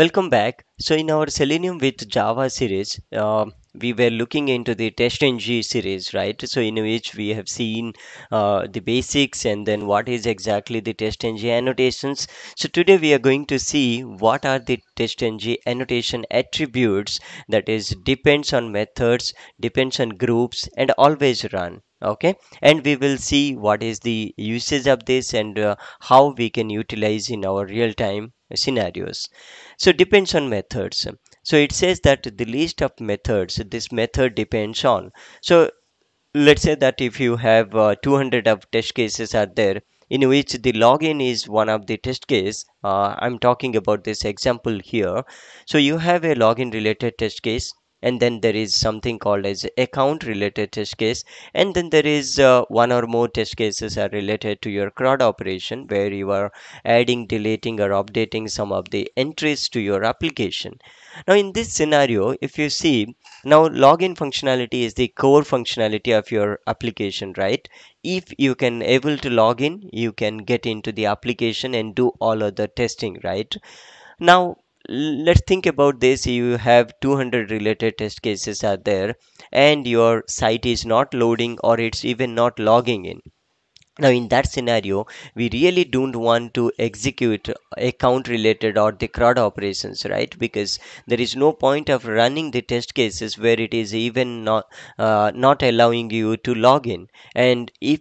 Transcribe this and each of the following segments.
Welcome back. So in our Selenium with Java series, uh, we were looking into the TestNG series, right? So in which we have seen uh, the basics and then what is exactly the TestNG annotations. So today we are going to see what are the TestNG annotation attributes that is depends on methods, depends on groups and always run okay and we will see what is the usage of this and uh, how we can utilize in our real-time scenarios so depends on methods so it says that the list of methods this method depends on so let's say that if you have uh, 200 of test cases are there in which the login is one of the test case uh, i'm talking about this example here so you have a login related test case and then there is something called as account related test case and then there is uh, one or more test cases are related to your CRUD operation where you are adding deleting or updating some of the entries to your application now in this scenario if you see now login functionality is the core functionality of your application right if you can able to log in you can get into the application and do all other testing right now let's think about this you have 200 related test cases are there and your site is not loading or it's even not logging in now in that scenario we really don't want to execute account related or the crud operations right because there is no point of running the test cases where it is even not uh, not allowing you to log in and if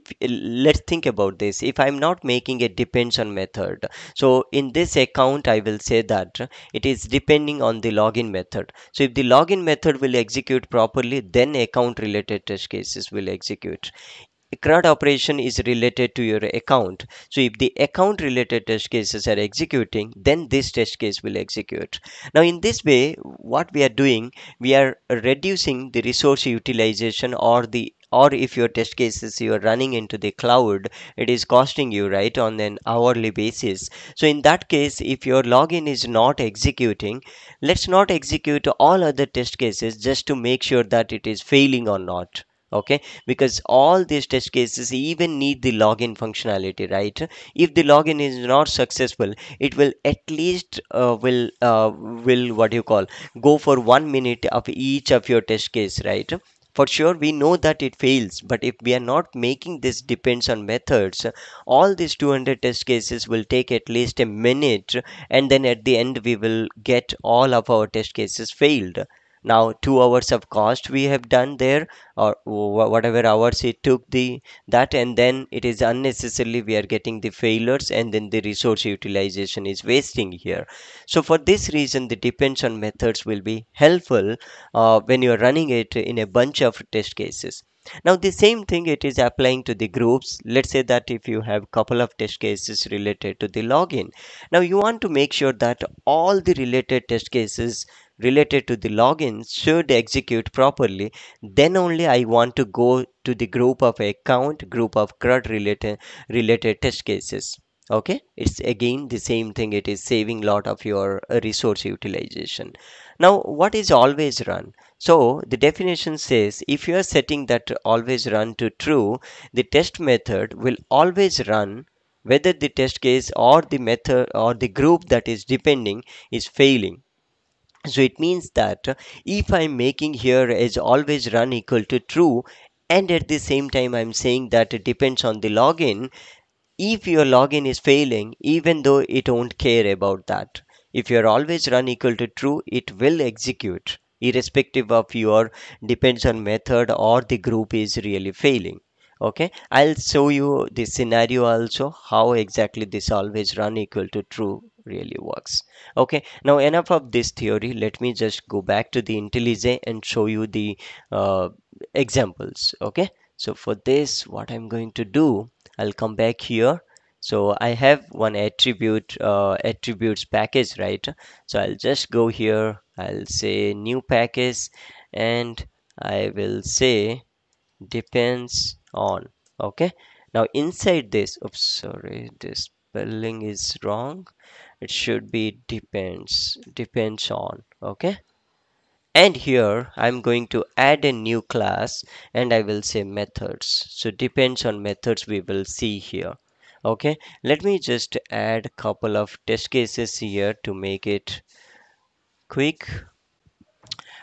let's think about this if i'm not making a depends on method so in this account i will say that it is depending on the login method so if the login method will execute properly then account related test cases will execute a CRUD operation is related to your account. So if the account related test cases are executing, then this test case will execute. Now in this way, what we are doing, we are reducing the resource utilization or the or if your test cases you are running into the cloud it is costing you right on an hourly basis so in that case if your login is not executing let's not execute all other test cases just to make sure that it is failing or not okay because all these test cases even need the login functionality right if the login is not successful it will at least uh, will uh, will what you call go for one minute of each of your test case right for sure we know that it fails but if we are not making this depends on methods all these 200 test cases will take at least a minute and then at the end we will get all of our test cases failed now two hours of cost we have done there or whatever hours it took the that and then it is unnecessarily we are getting the failures and then the resource utilization is wasting here so for this reason the depends on methods will be helpful uh, when you are running it in a bunch of test cases now the same thing it is applying to the groups. Let's say that if you have couple of test cases related to the login. Now you want to make sure that all the related test cases related to the logins should execute properly. Then only I want to go to the group of account, group of CRUD related, related test cases. Okay, it's again the same thing. It is saving lot of your uh, resource utilization. Now, what is always run? So the definition says if you are setting that always run to true, the test method will always run whether the test case or the method or the group that is depending is failing so it means that if I'm making here as always run equal to true and at the same time I'm saying that it depends on the login, if your login is failing, even though it won't care about that. If you're always run equal to true, it will execute irrespective of your depends on method or the group is really failing okay i'll show you the scenario also how exactly this always run equal to true really works okay now enough of this theory let me just go back to the IntelliJ and show you the uh, examples okay so for this what I'm going to do I'll come back here so I have one attribute uh, attributes package right so I'll just go here I'll say new package and I will say depends on okay now inside this oops sorry this spelling is wrong it should be depends depends on okay and here i'm going to add a new class and i will say methods so depends on methods we will see here okay let me just add a couple of test cases here to make it quick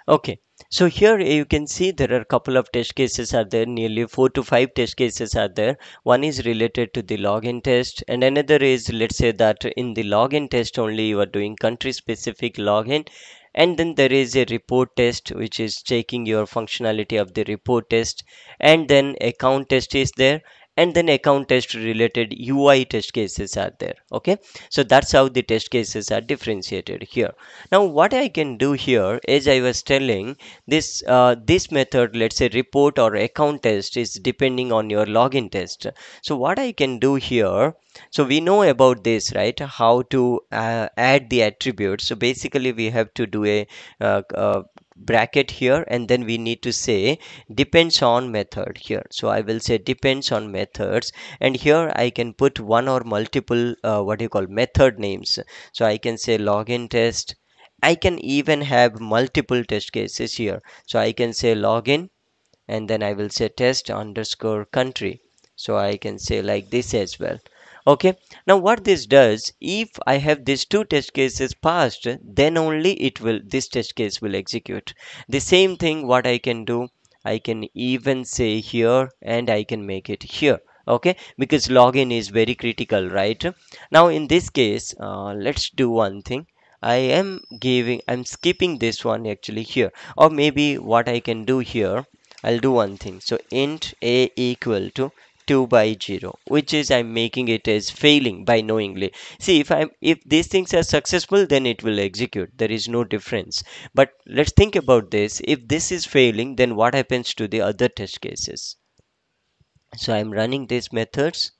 okay so here you can see there are a couple of test cases are there nearly four to five test cases are there one is related to the login test and another is let's say that in the login test only you are doing country specific login and then there is a report test which is checking your functionality of the report test and then account test is there and then account test related UI test cases are there okay so that's how the test cases are differentiated here now what I can do here as I was telling this uh, this method let's say report or account test is depending on your login test so what I can do here so we know about this right how to uh, add the attributes so basically we have to do a uh, uh bracket here and then we need to say depends on method here so i will say depends on methods and here i can put one or multiple uh, what you call method names so i can say login test i can even have multiple test cases here so i can say login and then i will say test underscore country so i can say like this as well okay now what this does if i have these two test cases passed then only it will this test case will execute the same thing what i can do i can even say here and i can make it here okay because login is very critical right now in this case uh, let's do one thing i am giving i'm skipping this one actually here or maybe what i can do here i'll do one thing so int a equal to 2 by 0 which is I'm making it as failing by knowingly see if I'm if these things are successful then it will execute there is no difference but let's think about this if this is failing then what happens to the other test cases so I'm running these methods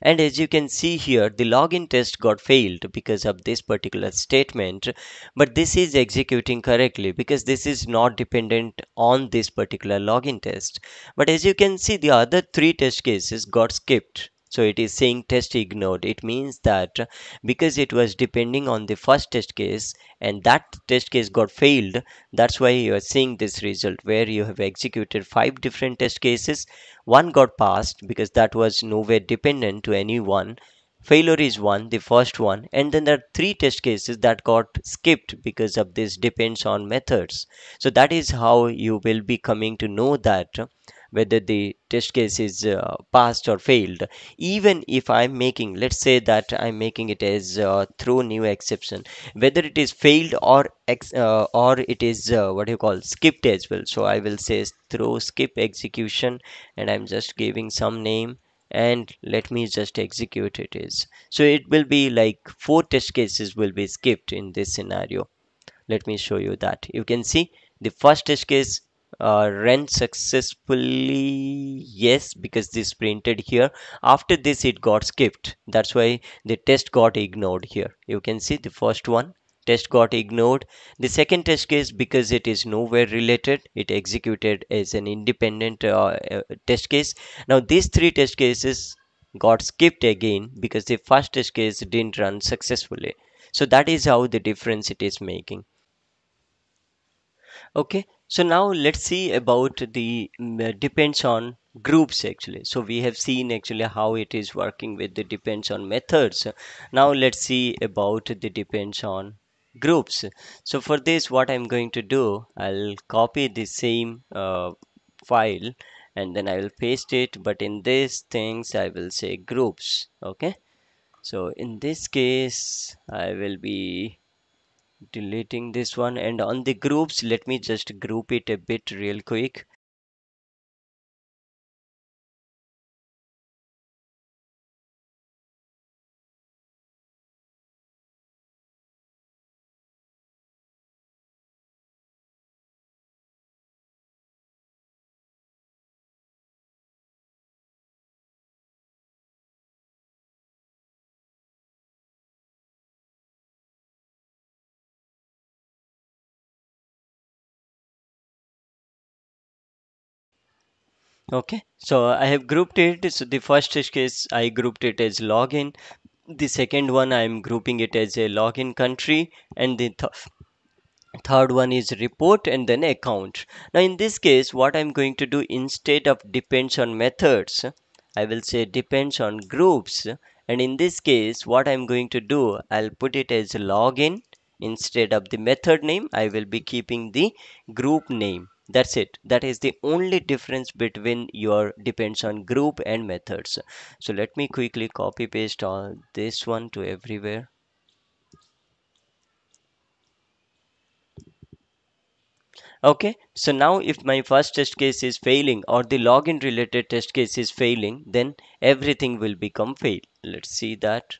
and as you can see here, the login test got failed because of this particular statement, but this is executing correctly because this is not dependent on this particular login test. But as you can see, the other three test cases got skipped so it is saying test ignored it means that because it was depending on the first test case and that test case got failed that's why you are seeing this result where you have executed five different test cases one got passed because that was nowhere dependent to anyone failure is one the first one and then there are three test cases that got skipped because of this depends on methods so that is how you will be coming to know that whether the test case is uh, passed or failed even if i'm making let's say that i'm making it as uh, through new exception whether it is failed or ex uh, or it is uh, what you call skipped as well so i will say through skip execution and i'm just giving some name and let me just execute it is so it will be like four test cases will be skipped in this scenario let me show you that you can see the first test case uh, run successfully yes because this printed here after this it got skipped that's why the test got ignored here you can see the first one test got ignored the second test case because it is nowhere related it executed as an independent uh, uh test case now these three test cases got skipped again because the first test case didn't run successfully so that is how the difference it is making okay so now let's see about the mm, uh, depends on groups actually so we have seen actually how it is working with the depends on methods now let's see about the depends on groups so for this what i'm going to do i'll copy the same uh, file and then i will paste it but in these things i will say groups okay so in this case i will be deleting this one and on the groups let me just group it a bit real quick okay so i have grouped it so the first case i grouped it as login the second one i am grouping it as a login country and the th third one is report and then account now in this case what i'm going to do instead of depends on methods i will say depends on groups and in this case what i'm going to do i'll put it as login instead of the method name i will be keeping the group name that's it that is the only difference between your depends on group and methods so let me quickly copy paste all this one to everywhere okay so now if my first test case is failing or the login related test case is failing then everything will become fail let's see that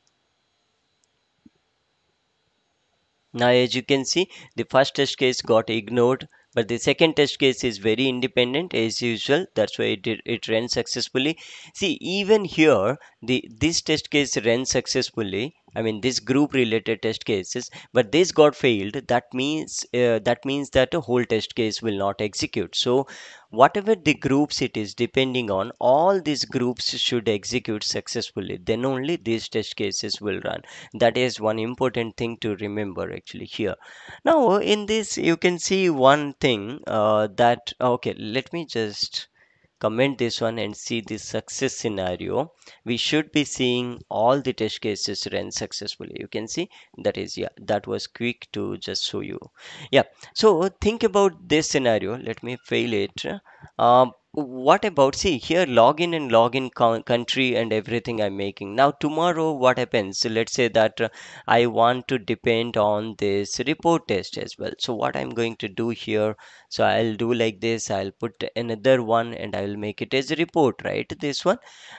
now as you can see the first test case got ignored but the second test case is very independent as usual that's why it, it ran successfully see even here the this test case ran successfully I mean this group related test cases but this got failed that means uh, that means that a whole test case will not execute so whatever the groups it is depending on all these groups should execute successfully then only these test cases will run that is one important thing to remember actually here now in this you can see one thing uh, that okay let me just comment this one and see the success scenario we should be seeing all the test cases run successfully you can see that is yeah that was quick to just show you yeah so think about this scenario let me fail it uh, what about see here login and login country and everything i'm making now tomorrow what happens so let's say that uh, i want to depend on this report test as well so what i'm going to do here so i'll do like this i'll put another one and i will make it as a report right this one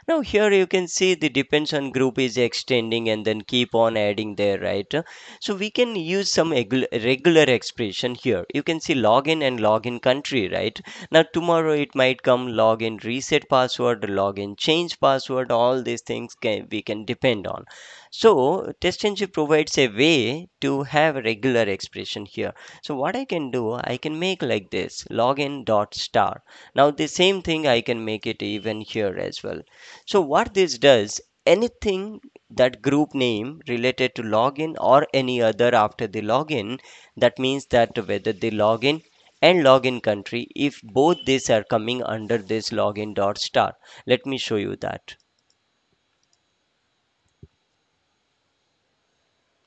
now here you can see the depends on group is extending and then keep on adding there right so we can use some regular expression here you can see login and login country right now tomorrow it might come come login reset password login change password all these things can, we can depend on so test engine provides a way to have regular expression here so what i can do i can make like this login dot star now the same thing i can make it even here as well so what this does anything that group name related to login or any other after the login that means that whether the login and login country if both these are coming under this login dot star. Let me show you that.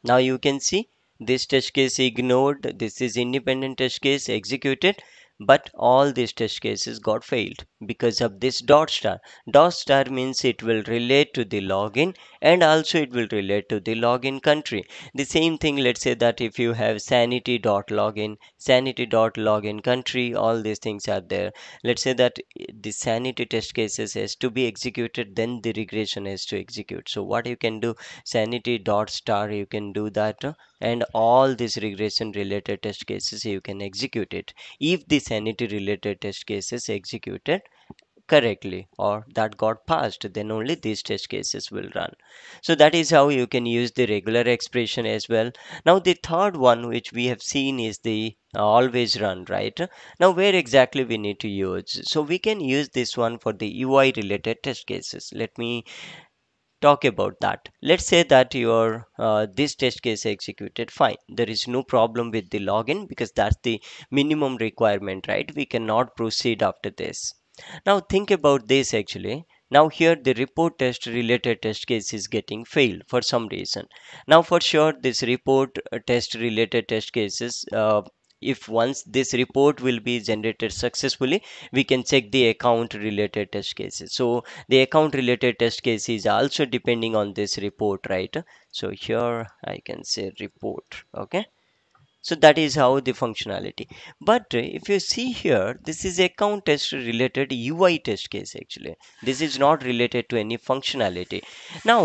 Now you can see this test case ignored, this is independent test case executed but all these test cases got failed because of this dot star. Dot star means it will relate to the login and also it will relate to the login country. The same thing let's say that if you have sanity.login, sanity.login country, all these things are there. Let's say that the sanity test cases has to be executed then the regression has to execute. So what you can do sanity dot star you can do that uh, and all these regression related test cases you can execute it if the sanity related test cases executed correctly or that got passed then only these test cases will run so that is how you can use the regular expression as well now the third one which we have seen is the uh, always run right now where exactly we need to use so we can use this one for the ui related test cases let me talk about that. Let's say that your uh, this test case executed fine. There is no problem with the login because that's the minimum requirement, right? We cannot proceed after this. Now think about this actually. Now here the report test related test case is getting failed for some reason. Now for sure this report uh, test related test cases uh, if once this report will be generated successfully we can check the account related test cases so the account related test case is also depending on this report right so here i can say report okay so that is how the functionality but if you see here this is account test related ui test case actually this is not related to any functionality now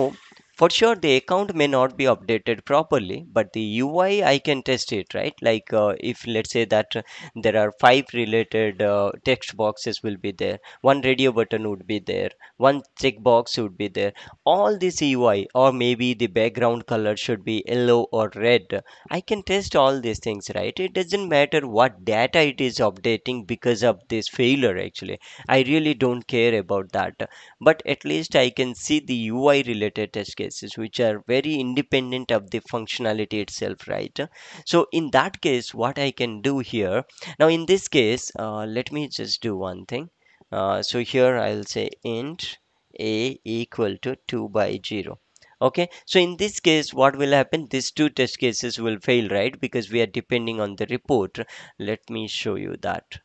for sure the account may not be updated properly but the ui i can test it right like uh, if let's say that there are five related uh, text boxes will be there one radio button would be there one checkbox would be there all this ui or maybe the background color should be yellow or red i can test all these things right it doesn't matter what data it is updating because of this failure actually i really don't care about that but at least i can see the ui related test case cases which are very independent of the functionality itself right so in that case what i can do here now in this case uh, let me just do one thing uh, so here i'll say int a equal to 2 by 0 okay so in this case what will happen these two test cases will fail right because we are depending on the report let me show you that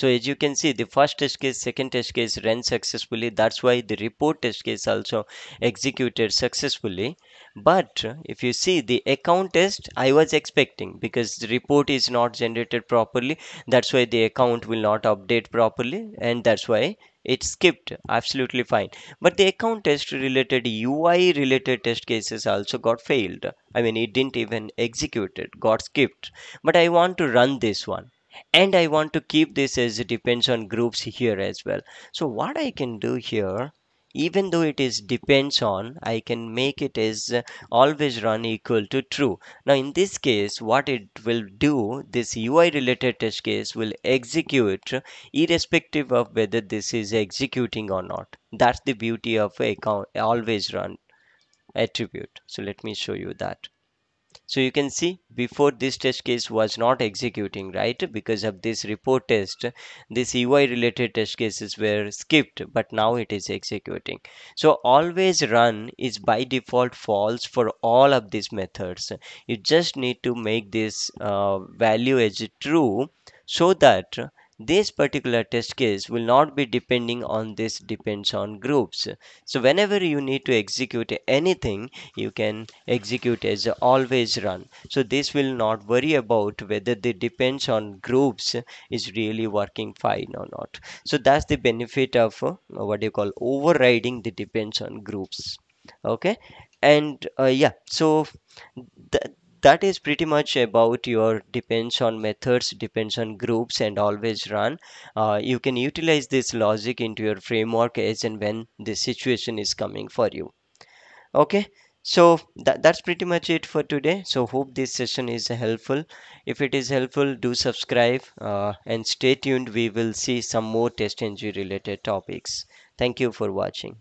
So as you can see the first test case, second test case ran successfully. That's why the report test case also executed successfully. But if you see the account test, I was expecting because the report is not generated properly. That's why the account will not update properly and that's why it skipped absolutely fine but the account test related ui related test cases also got failed i mean it didn't even execute it got skipped but i want to run this one and I want to keep this as it depends on groups here as well so what I can do here even though it is depends on I can make it as uh, always run equal to true now in this case what it will do this UI related test case will execute irrespective of whether this is executing or not that's the beauty of account always run attribute so let me show you that so you can see before this test case was not executing right because of this report test this UI related test cases were skipped but now it is executing so always run is by default false for all of these methods you just need to make this uh, value as true so that this particular test case will not be depending on this depends on groups so whenever you need to execute anything you can execute as always run so this will not worry about whether the depends on groups is really working fine or not so that's the benefit of uh, what you call overriding the depends on groups okay and uh, yeah so th that is pretty much about your depends on methods depends on groups and always run uh, you can utilize this logic into your framework as and when the situation is coming for you okay so that's pretty much it for today so hope this session is helpful if it is helpful do subscribe uh, and stay tuned we will see some more test engine related topics thank you for watching